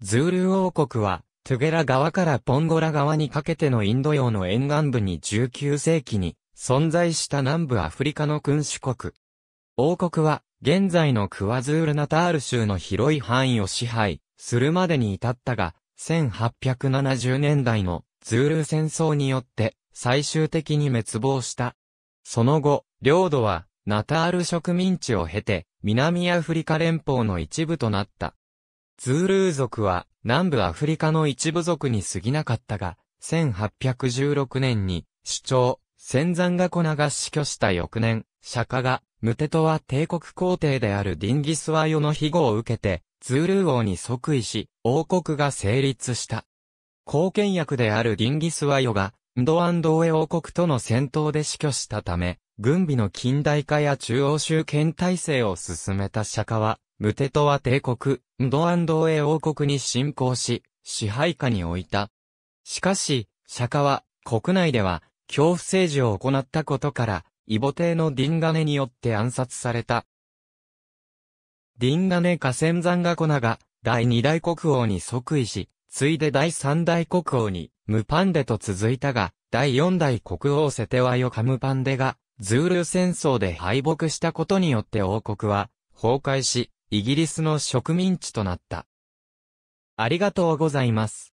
ズール王国は、トゥゲラ側からポンゴラ側にかけてのインド洋の沿岸部に19世紀に存在した南部アフリカの君主国。王国は、現在のクワズールナタール州の広い範囲を支配するまでに至ったが、1870年代のズール戦争によって最終的に滅亡した。その後、領土はナタール植民地を経て南アフリカ連邦の一部となった。ズールー族は南部アフリカの一部族に過ぎなかったが、1816年に主張、仙山が粉が死去した翌年、釈迦が、ムテトは帝国皇帝であるディンギスワヨの庇護を受けて、ズールー王に即位し、王国が成立した。貢献役であるディンギスワヨが、ンドアンドウェ王国との戦闘で死去したため、軍備の近代化や中央集権体制を進めた釈迦は、ムテトは帝国、ドアンドエ王国に侵攻し、支配下に置いた。しかし、釈迦は、国内では、恐怖政治を行ったことから、イボ帝のディンガネによって暗殺された。ディンガネ河川山ガコナが、第二大国王に即位し、ついで第三大国王に、ムパンデと続いたが、第四代国王セテワヨカムパンデが、ズール戦争で敗北したことによって王国は、崩壊し、イギリスの植民地となった。ありがとうございます。